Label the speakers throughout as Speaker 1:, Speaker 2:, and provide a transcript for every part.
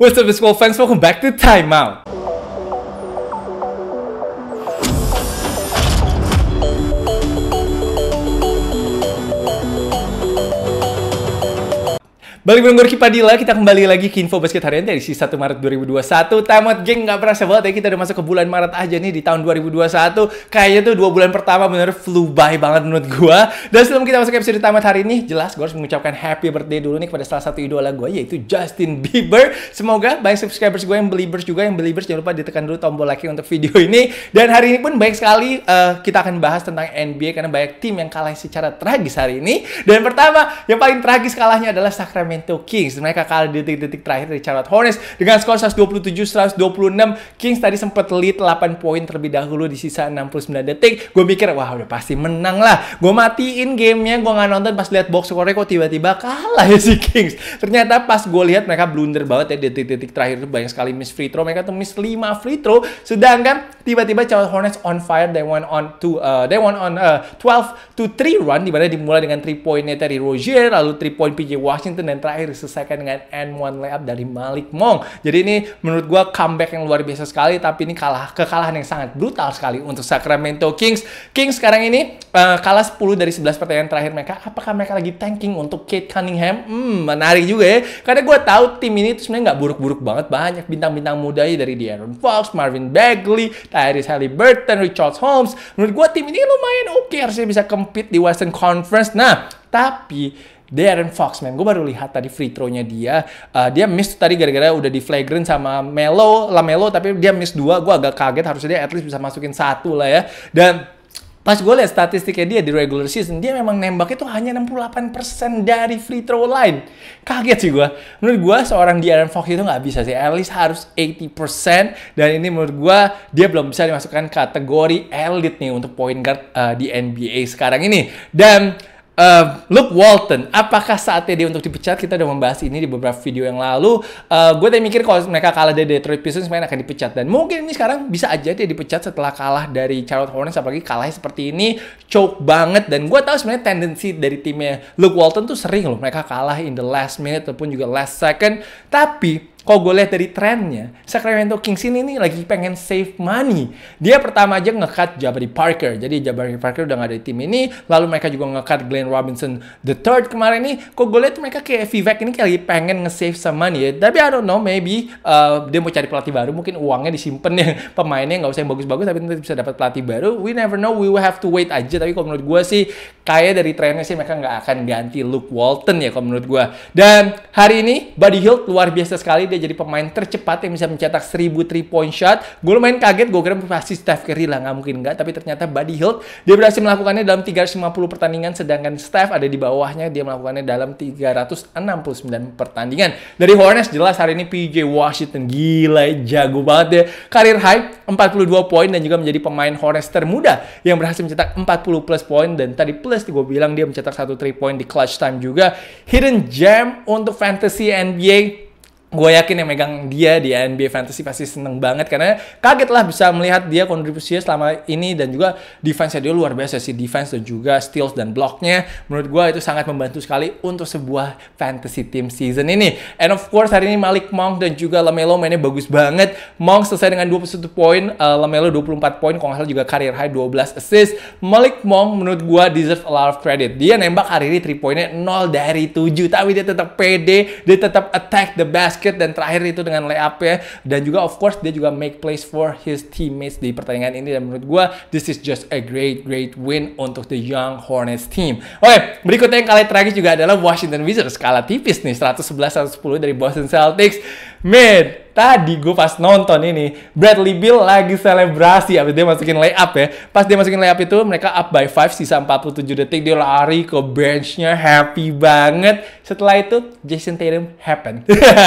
Speaker 1: What's up, it's Wolf fans, welcome back to Timeout. Balik bareng Gorky Padilla, kita kembali lagi ke Info Basket Harian dari 1 Maret 2021. Tamat geng, nggak berasa banget ya, kita udah masuk ke bulan Maret aja nih di tahun 2021. Kayaknya tuh dua bulan pertama bener flu by banget menurut gua. Dan sebelum kita masuk ke episode tamat hari ini, jelas gue harus mengucapkan happy birthday dulu nih kepada salah satu idola gue yaitu Justin Bieber. Semoga banyak subscribers gue yang believers juga, yang believers jangan lupa ditekan dulu tombol like untuk video ini. Dan hari ini pun baik sekali uh, kita akan bahas tentang NBA karena banyak tim yang kalah secara tragis hari ini. Dan pertama, yang paling tragis kalahnya adalah Sacramento Sacramento Kings. Mereka kalah di detik-detik terakhir dari Charlotte Hornets dengan skor 127-126. Kings tadi sempat lead 8 poin terlebih dahulu di sisa 69 detik. Gue mikir, wah udah pasti menang lah. Gue matiin gamenya, gue nggak nonton pas lihat box score kok tiba-tiba kalah ya si Kings. Ternyata pas gue lihat mereka blunder banget ya detik-detik terakhir itu banyak sekali miss free throw. Mereka tuh miss 5 free throw. Sedangkan tiba-tiba Charlotte Hornets on fire. They went on to uh, they went on uh, 12 to 3 run dimana dimulai dengan 3 poinnya dari Rozier lalu 3 point PJ Washington dan terakhir diselesaikan dengan N1 layup dari Malik Mong. Jadi ini menurut gue comeback yang luar biasa sekali, tapi ini kalah kekalahan yang sangat brutal sekali untuk Sacramento Kings. Kings sekarang ini uh, kalah 10 dari 11 pertandingan terakhir mereka. Apakah mereka lagi tanking untuk Kate Cunningham? Hmm, menarik juga ya. Karena gue tahu tim ini sebenarnya nggak buruk-buruk banget. Banyak bintang-bintang muda ya, dari De'Aaron Fox, Marvin Bagley, Tyrese Halliburton, Richard Holmes. Menurut gue tim ini kan lumayan oke. Okay. Harusnya bisa compete di Western Conference. Nah, tapi Darren Fox, man. Gue baru lihat tadi free throw-nya dia. Uh, dia miss tadi gara-gara udah di flagrant sama Melo, Lamelo, tapi dia miss dua. Gue agak kaget, harusnya dia at least bisa masukin satu lah ya. Dan pas gue lihat statistiknya dia di regular season dia memang nembak itu hanya 68% dari free throw line kaget sih gue menurut gue seorang Darren Fox itu nggak bisa sih at least harus 80% dan ini menurut gue dia belum bisa dimasukkan kategori elite nih untuk point guard uh, di NBA sekarang ini dan Uh, eh, Luke Walton, apakah saatnya dia untuk dipecat? Kita udah membahas ini di beberapa video yang lalu. Uh, eh, gue tadi mikir kalau mereka kalah dari Detroit Pistons, mereka akan dipecat. Dan mungkin ini sekarang bisa aja dia dipecat setelah kalah dari Charlotte Hornets, apalagi kalahnya seperti ini, choke banget. Dan gue tahu sebenarnya tendensi dari timnya Luke Walton tuh sering loh, mereka kalah in the last minute ataupun juga last second. Tapi kok gue lihat dari trennya, Sacramento Kings ini nih lagi pengen save money. Dia pertama aja ngekat Jabari Parker. Jadi Jabari Parker udah gak ada di tim ini. Lalu mereka juga ngekat Glenn Robinson the third kemarin nih. Kok gue lihat mereka kayak Vivek ini kayak lagi pengen nge-save some money ya. Tapi I don't know, maybe uh, dia mau cari pelatih baru. Mungkin uangnya disimpan ya. Pemainnya nggak usah yang bagus-bagus tapi nanti bisa dapat pelatih baru. We never know, we will have to wait aja. Tapi kalau menurut gue sih, Kaya dari trennya sih mereka nggak akan ganti Luke Walton ya kalau menurut gue. Dan hari ini Buddy Hill luar biasa sekali. Dia jadi pemain tercepat yang bisa mencetak 1000 3 point shot. Gue lumayan kaget, gue kira pasti Steph Curry lah. Nggak mungkin nggak. Tapi ternyata Buddy Hill dia berhasil melakukannya dalam 350 pertandingan. Sedangkan Steph ada di bawahnya. Dia melakukannya dalam 369 pertandingan. Dari Hornets jelas hari ini PJ Washington. Gila, jago banget deh. Karir high 42 poin dan juga menjadi pemain Hornets termuda yang berhasil mencetak 40 plus poin. Dan tadi plus. gue bilang dia mencetak satu 3 point di clutch time juga hidden gem untuk fantasy NBA gue yakin yang megang dia di NBA Fantasy pasti seneng banget karena kaget lah bisa melihat dia kontribusinya selama ini dan juga defense-nya dia luar biasa sih defense dan juga steals dan blocknya menurut gue itu sangat membantu sekali untuk sebuah fantasy team season ini and of course hari ini Malik Monk dan juga Lamelo mainnya bagus banget Monk selesai dengan 21 poin uh, Lamelo 24 poin kalau juga career high 12 assist Malik Monk menurut gue deserve a lot of credit dia nembak hari ini 3 poinnya 0 dari 7 tapi dia tetap pede dia tetap attack the best basket dan terakhir itu dengan layup ya dan juga of course dia juga make place for his teammates di pertandingan ini dan menurut gue this is just a great great win untuk the young Hornets team. Oke, okay, berikutnya yang kalah tragis juga adalah Washington Wizards kalah tipis nih 111-110 dari Boston Celtics. Men, tadi gue pas nonton ini, Bradley Bill lagi selebrasi abis dia masukin layup ya. Pas dia masukin layup itu, mereka up by 5, sisa 47 detik. Dia lari ke benchnya, happy banget. Setelah itu, Jason Tatum happen.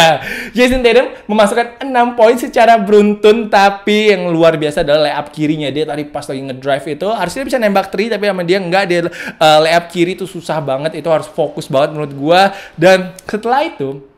Speaker 1: Jason Tatum memasukkan 6 poin secara beruntun, tapi yang luar biasa adalah layup kirinya. Dia tadi pas lagi ngedrive itu, harusnya bisa nembak 3, tapi sama dia nggak. Dia uh, layup kiri itu susah banget, itu harus fokus banget menurut gue. Dan setelah itu,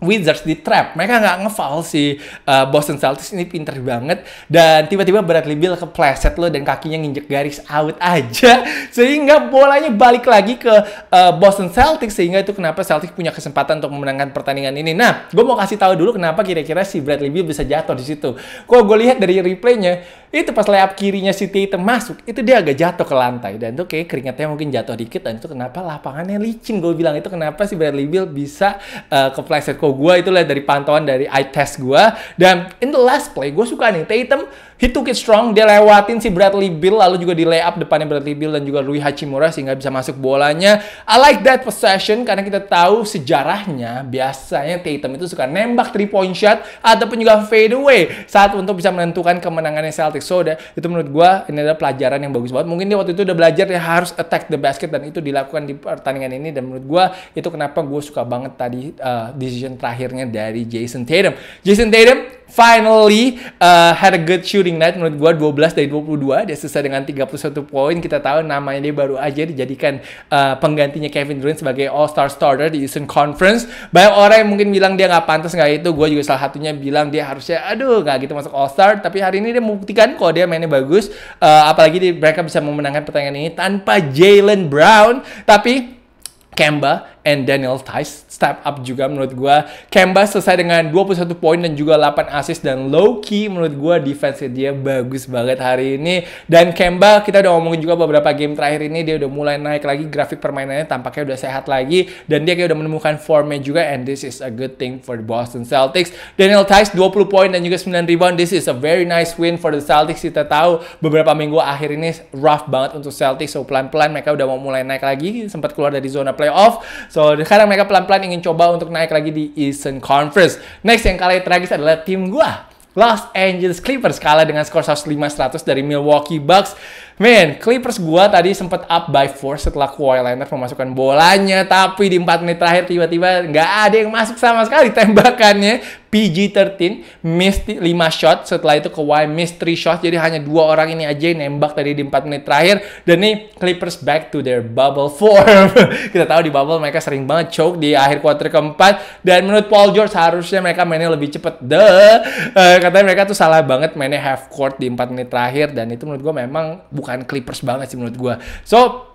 Speaker 1: Wizards di trap. Mereka nggak ngefoul si uh, Boston Celtics ini pinter banget dan tiba-tiba Bradley Beal kepleset loh dan kakinya nginjek garis out aja sehingga bolanya balik lagi ke uh, Boston Celtics sehingga itu kenapa Celtics punya kesempatan untuk memenangkan pertandingan ini. Nah, gue mau kasih tahu dulu kenapa kira-kira si Bradley Beal bisa jatuh di situ. Kok gue lihat dari replaynya itu pas layup kirinya si Tatum masuk itu dia agak jatuh ke lantai dan itu kayak keringatnya mungkin jatuh dikit dan itu kenapa lapangannya licin gue bilang itu kenapa si Bradley Beal bisa uh, kepleset. Kok gue itu itulah dari pantauan dari eye test gue dan in the last play gue suka nih Tatum he took it strong dia lewatin si Bradley Bill lalu juga di layup depannya Bradley Bill dan juga Rui Hachimura sehingga bisa masuk bolanya I like that possession karena kita tahu sejarahnya biasanya Tatum itu suka nembak 3 point shot ataupun juga fade away saat untuk bisa menentukan kemenangannya Celtics so that, itu menurut gue ini adalah pelajaran yang bagus banget mungkin dia waktu itu udah belajar ya harus attack the basket dan itu dilakukan di pertandingan ini dan menurut gue itu kenapa gue suka banget tadi uh, decision terakhirnya dari Jason Tatum. Jason Tatum finally uh, had a good shooting night menurut gue 12 dari 22 dia selesai dengan 31 poin kita tahu namanya dia baru aja dijadikan uh, penggantinya Kevin Durant sebagai All Star starter di Eastern Conference banyak orang yang mungkin bilang dia nggak pantas nggak itu Gue juga salah satunya bilang dia harusnya aduh nggak gitu masuk All Star tapi hari ini dia membuktikan kalau dia mainnya bagus uh, apalagi mereka bisa memenangkan pertandingan ini tanpa Jalen Brown tapi Kemba and Daniel Tice step up juga menurut gue. Kemba selesai dengan 21 poin dan juga 8 assist dan low key menurut gue defense dia bagus banget hari ini. Dan Kemba kita udah ngomongin juga beberapa game terakhir ini dia udah mulai naik lagi grafik permainannya tampaknya udah sehat lagi dan dia kayak udah menemukan formnya juga and this is a good thing for the Boston Celtics. Daniel Tice 20 poin dan juga 9 rebound. This is a very nice win for the Celtics. Kita tahu beberapa minggu akhir ini rough banget untuk Celtics so pelan-pelan mereka udah mau mulai naik lagi sempat keluar dari zona playoff So sekarang mereka pelan-pelan ingin coba untuk naik lagi di Eastern Conference. Next yang kalah tragis adalah tim gua. Los Angeles Clippers kalah dengan skor 105-100 dari Milwaukee Bucks. Man, Clippers gua tadi sempat up by 4 setelah Kawhi Leonard memasukkan bolanya, tapi di 4 menit terakhir tiba-tiba nggak ada yang masuk sama sekali tembakannya. PG-13 miss 5 shot setelah itu Y miss 3 shot jadi hanya dua orang ini aja yang nembak tadi di 4 menit terakhir dan nih Clippers back to their bubble form kita tahu di bubble mereka sering banget choke di akhir quarter keempat dan menurut Paul George harusnya mereka mainnya lebih cepet deh uh, katanya mereka tuh salah banget mainnya half court di 4 menit terakhir dan itu menurut gue memang bukan Clippers banget sih menurut gue so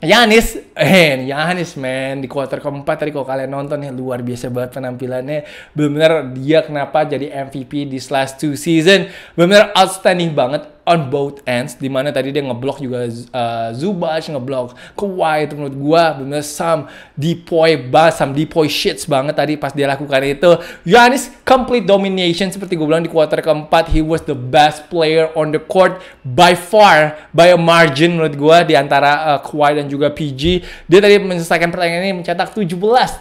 Speaker 1: Yanis, eh Yanis man di kuarter keempat tadi kalau kalian nonton ya luar biasa banget penampilannya. benar dia kenapa jadi MVP di last two season. Benar-benar outstanding banget on both ends dimana tadi dia ngeblok juga uh, Zubac ngeblok Kawhi menurut gue bener some depoy bas some depoy shits banget tadi pas dia lakukan itu Yanis complete domination seperti gue bilang di kuarter keempat he was the best player on the court by far by a margin menurut gue di antara uh, Kawhi dan juga PG dia tadi menyelesaikan pertandingan ini mencetak 17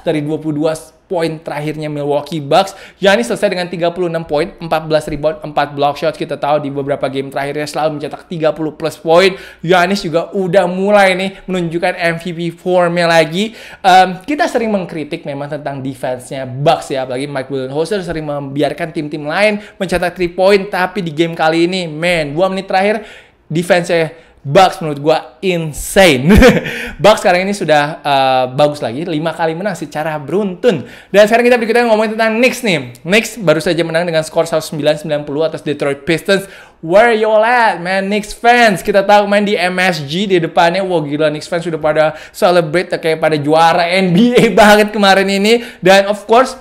Speaker 1: dari 22 poin terakhirnya Milwaukee Bucks. Giannis selesai dengan 36 poin, 14 rebound, 4 block shot. Kita tahu di beberapa game terakhirnya selalu mencetak 30 plus poin. Giannis juga udah mulai nih menunjukkan MVP formnya lagi. Um, kita sering mengkritik memang tentang defense-nya Bucks ya, apalagi Mike Budenholzer sering membiarkan tim-tim lain mencetak 3 poin, tapi di game kali ini, man, 2 menit terakhir defense-nya Bucks menurut gue insane. Bucks sekarang ini sudah uh, bagus lagi, 5 kali menang secara beruntun. Dan sekarang kita berikutnya ngomongin tentang Knicks nih. Knicks baru saja menang dengan skor 109-90 atas Detroit Pistons. Where you all at, man? Knicks fans, kita tahu main di MSG di depannya. Wah gila, Knicks fans sudah pada celebrate kayak pada juara NBA banget kemarin ini. Dan of course,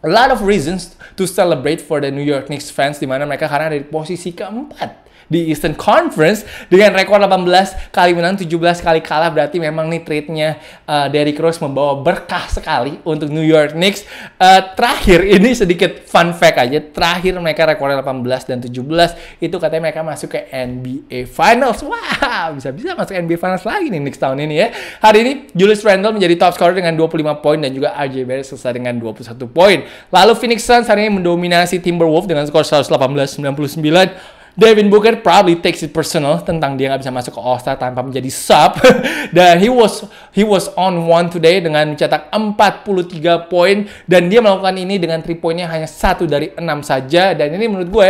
Speaker 1: a lot of reasons to celebrate for the New York Knicks fans dimana mereka karena ada di posisi keempat di Eastern Conference dengan rekor 18 kali menang, 17 kali kalah. Berarti memang nih trade-nya uh, eh, Derrick Rose membawa berkah sekali untuk New York Knicks. Uh, terakhir, ini sedikit fun fact aja. Terakhir mereka rekor 18 dan 17. Itu katanya mereka masuk ke NBA Finals. Wah, wow, bisa-bisa masuk NBA Finals lagi nih Knicks tahun ini ya. Hari ini Julius Randle menjadi top scorer dengan 25 poin dan juga RJ Barrett selesai dengan 21 poin. Lalu Phoenix Suns hari ini mendominasi Timberwolves dengan skor 118-99. Devin Booker probably takes it personal tentang dia nggak bisa masuk ke All Star tanpa menjadi sub dan he was he was on one today dengan mencetak 43 poin dan dia melakukan ini dengan 3 poinnya hanya satu dari enam saja dan ini menurut gue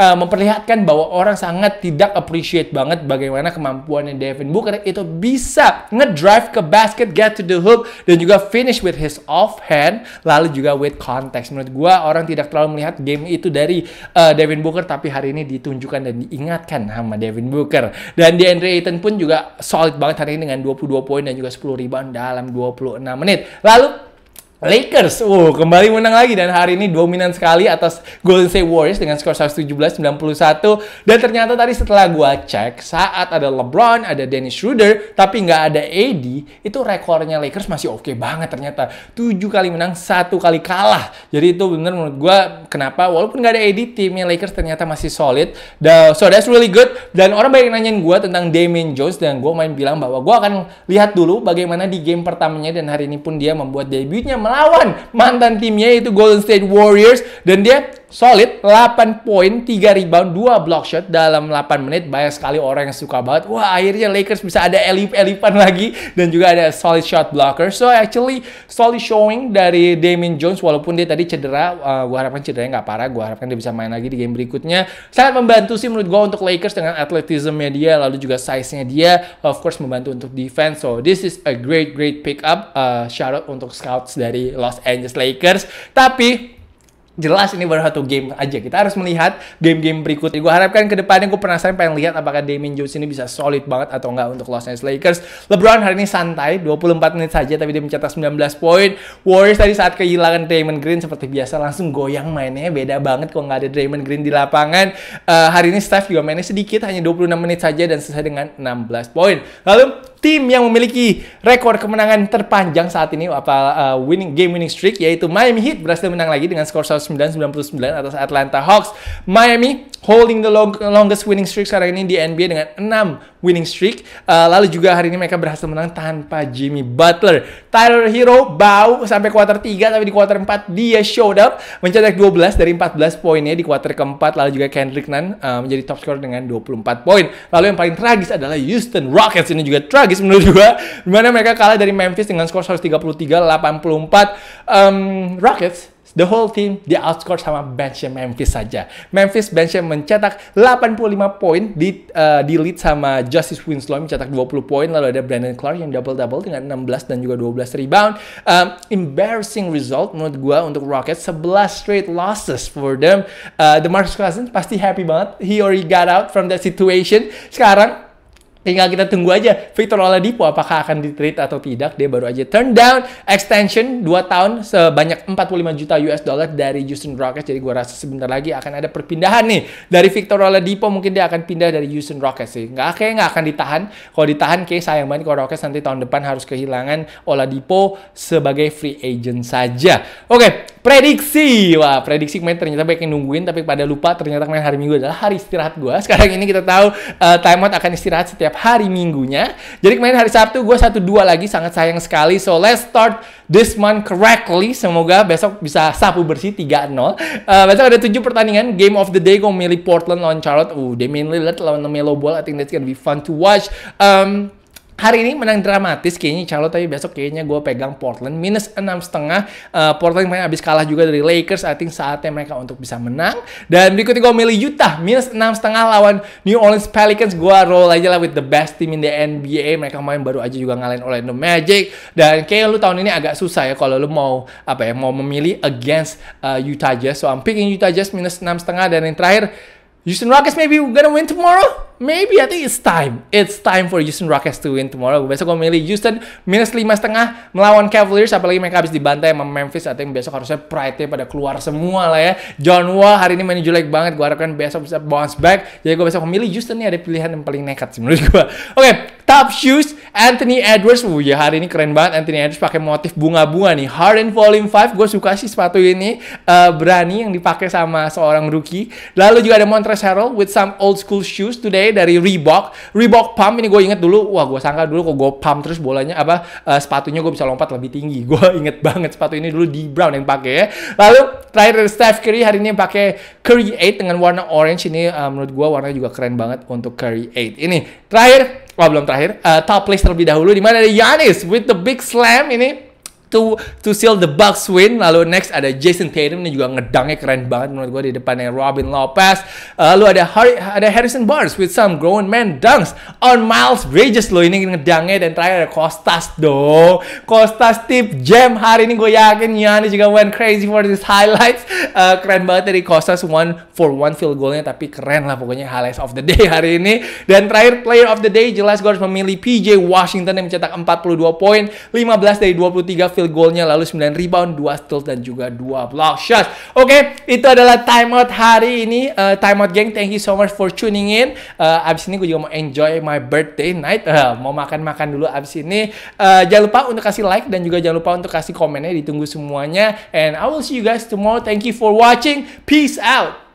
Speaker 1: uh, memperlihatkan bahwa orang sangat tidak appreciate banget bagaimana kemampuannya Devin Booker itu bisa ngedrive ke basket, get to the hoop, dan juga finish with his off hand lalu juga with context. Menurut gue orang tidak terlalu melihat game itu dari uh, Devin Booker, tapi hari ini ditunjukkan dan diingatkan sama Devin Booker. Dan di Andre Ayton pun juga solid banget hari ini dengan 22 poin dan juga 10 rebound dalam 26 menit. Lalu Lakers, uh, kembali menang lagi dan hari ini dominan sekali atas Golden State Warriors dengan skor 117-91. Dan ternyata tadi setelah gua cek, saat ada LeBron, ada Dennis Schroeder, tapi nggak ada AD, itu rekornya Lakers masih oke okay banget ternyata. tujuh kali menang, satu kali kalah. Jadi itu bener menurut gua kenapa walaupun nggak ada AD, timnya Lakers ternyata masih solid. The, so that's really good. Dan orang banyak nanyain gua tentang Damian Jones dan gua main bilang bahwa gua akan lihat dulu bagaimana di game pertamanya dan hari ini pun dia membuat debutnya melawan mantan timnya yaitu Golden State Warriors dan dia solid 8 poin 3 rebound 2 block shot dalam 8 menit banyak sekali orang yang suka banget wah akhirnya Lakers bisa ada elip-elipan lagi dan juga ada solid shot blocker so actually solid showing dari Damien Jones walaupun dia tadi cedera uh, gue harapkan cederanya nggak parah gue harapkan dia bisa main lagi di game berikutnya sangat membantu sih menurut gue untuk Lakers dengan atletisme dia lalu juga size-nya dia of course membantu untuk defense so this is a great great pick up uh, shout out untuk scouts dari Los Angeles Lakers tapi jelas ini baru satu game aja. Kita harus melihat game-game berikut. Gue harapkan ke depannya gue penasaran pengen lihat apakah Damien Jones ini bisa solid banget atau enggak untuk Los Angeles Lakers. LeBron hari ini santai, 24 menit saja tapi dia mencetak 19 poin. Warriors tadi saat kehilangan Draymond Green seperti biasa langsung goyang mainnya. Beda banget kalau nggak ada Draymond Green di lapangan. Uh, hari ini Steph juga mainnya sedikit, hanya 26 menit saja dan selesai dengan 16 poin. Lalu tim yang memiliki rekor kemenangan terpanjang saat ini apa uh, winning game winning streak yaitu Miami Heat berhasil menang lagi dengan skor 109-99 atas Atlanta Hawks. Miami holding the long, longest winning streak sekarang ini di NBA dengan 6 winning streak. Uh, lalu juga hari ini mereka berhasil menang tanpa Jimmy Butler. Tyler Hero bau sampai kuarter 3 tapi di kuarter 4 dia showed up mencetak 12 dari 14 poinnya di kuarter keempat. Lalu juga Kendrick Nunn uh, menjadi top scorer dengan 24 poin. Lalu yang paling tragis adalah Houston Rockets ini juga tragis menurut gua dimana mereka kalah dari Memphis dengan skor 133-84. Um, Rockets The whole team di outscore sama benchnya Memphis saja. Memphis benchnya mencetak 85 poin di uh, di lead sama Justice Winslow mencetak 20 poin lalu ada Brandon Clark yang double double dengan 16 dan juga 12 rebound. Um, embarrassing result menurut gue untuk Rockets 11 straight losses for them. Uh, the Marcus Cousins pasti happy banget. He already got out from that situation. Sekarang Tinggal kita tunggu aja Victor Oladipo apakah akan di atau tidak. Dia baru aja turn down extension 2 tahun sebanyak 45 juta US dollar dari Houston Rockets. Jadi gue rasa sebentar lagi akan ada perpindahan nih dari Victor Oladipo mungkin dia akan pindah dari Houston Rockets sih. Nggak kayaknya nggak akan ditahan. Kalau ditahan kayak sayang banget kalau Rockets nanti tahun depan harus kehilangan Oladipo sebagai free agent saja. Oke, okay, prediksi. Wah, prediksi main ternyata banyak yang nungguin tapi pada lupa ternyata main hari Minggu adalah hari istirahat gue. Sekarang ini kita tahu uh, timeout akan istirahat setiap setiap hari minggunya. Jadi kemarin hari Sabtu gue satu dua lagi sangat sayang sekali. So let's start this month correctly. Semoga besok bisa sapu bersih 3-0. Uh, besok ada tujuh pertandingan. Game of the day gue milih Portland lawan Charlotte. Uh, they mainly lawan Melo Ball. I think that's gonna be fun to watch. Um, Hari ini menang dramatis kayaknya Charlotte tapi besok kayaknya gue pegang Portland minus enam setengah. Eh, Portland kemarin abis kalah juga dari Lakers. I think saatnya mereka untuk bisa menang. Dan berikutnya gue milih Utah minus enam setengah lawan New Orleans Pelicans. Gue roll aja lah with the best team in the NBA. Mereka main baru aja juga ngalahin Orlando Magic. Dan kayak lu tahun ini agak susah ya kalau lu mau apa ya mau memilih against uh, Utah Jazz. So I'm picking Utah Jazz minus enam setengah dan yang terakhir Houston Rockets maybe gonna win tomorrow? Maybe I think it's time. It's time for Houston Rockets to win tomorrow. Besok gue milih Houston minus lima setengah melawan Cavaliers. Apalagi mereka habis dibantai sama Memphis. I think besok harusnya pride-nya pada keluar semua lah ya. John Wall hari ini main jelek banget. Gue harapkan besok bisa bounce back. Jadi gue besok memilih Houston nih ada pilihan yang paling nekat sih menurut gue. Oke, okay, Top Shoes Anthony Edwards. wuh ya hari ini keren banget Anthony Edwards pakai motif bunga-bunga nih. Harden Volume 5. Gue suka sih sepatu ini. Uh, berani yang dipakai sama seorang rookie. Lalu juga ada Montrezl Harrell with some old school shoes today dari Reebok. Reebok Pump ini gue inget dulu. Wah gue sangka dulu kok gue pump terus bolanya apa uh, sepatunya gue bisa lompat lebih tinggi. Gue inget banget sepatu ini dulu di Brown yang pakai ya. Lalu terakhir dari Steph Curry hari ini pakai Curry 8 dengan warna orange ini uh, menurut gue warnanya juga keren banget untuk Curry 8. Ini terakhir Wah belum terakhir. Uh, top place terlebih dahulu di mana ada Yanis with the big slam ini to to seal the Bucks win. Lalu next ada Jason Tatum ini juga ngedangnya keren banget menurut gue di depannya Robin Lopez. Eh, lalu ada Harry, ada Harrison Barnes with some grown man dunks on Miles Bridges loh ini ngedangnya dan terakhir ada Kostas dong. Kostas tip jam hari ini gue yakin Yani juga went crazy for this highlights. Uh, keren banget dari Kostas one for one field goalnya tapi keren lah pokoknya highlights of the day hari ini. Dan terakhir player of the day jelas gue harus memilih PJ Washington yang mencetak 42 poin, 15 dari 23 field goalnya lalu 9 rebound, 2 steals dan juga 2 block shots. Oke, okay, itu adalah timeout hari ini. Uh, timeout geng, thank you so much for tuning in. Uh, abis ini gue juga mau enjoy my birthday night. Uh, mau makan-makan dulu abis ini. Uh, jangan lupa untuk kasih like dan juga jangan lupa untuk kasih komennya. Ditunggu semuanya. And I will see you guys tomorrow. Thank you for watching. Peace out.